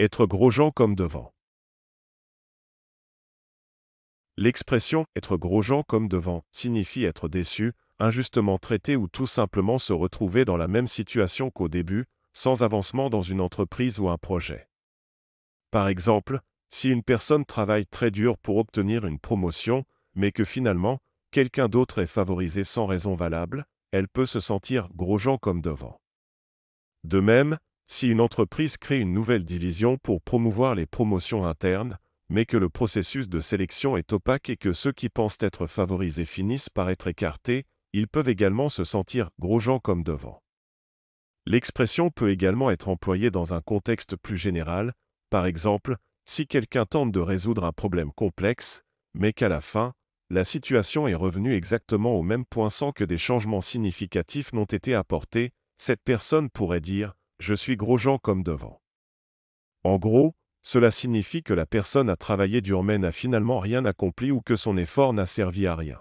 Être gros gens comme devant. L'expression être gros gens comme devant signifie être déçu, injustement traité ou tout simplement se retrouver dans la même situation qu'au début, sans avancement dans une entreprise ou un projet. Par exemple, si une personne travaille très dur pour obtenir une promotion, mais que finalement, quelqu'un d'autre est favorisé sans raison valable, elle peut se sentir gros gens comme devant. De même, si une entreprise crée une nouvelle division pour promouvoir les promotions internes, mais que le processus de sélection est opaque et que ceux qui pensent être favorisés finissent par être écartés, ils peuvent également se sentir gros gens comme devant. L'expression peut également être employée dans un contexte plus général, par exemple, si quelqu'un tente de résoudre un problème complexe, mais qu'à la fin, la situation est revenue exactement au même point sans que des changements significatifs n'ont été apportés, cette personne pourrait dire je suis gros Jean comme devant. En gros, cela signifie que la personne à travailler mais n'a finalement rien accompli ou que son effort n'a servi à rien.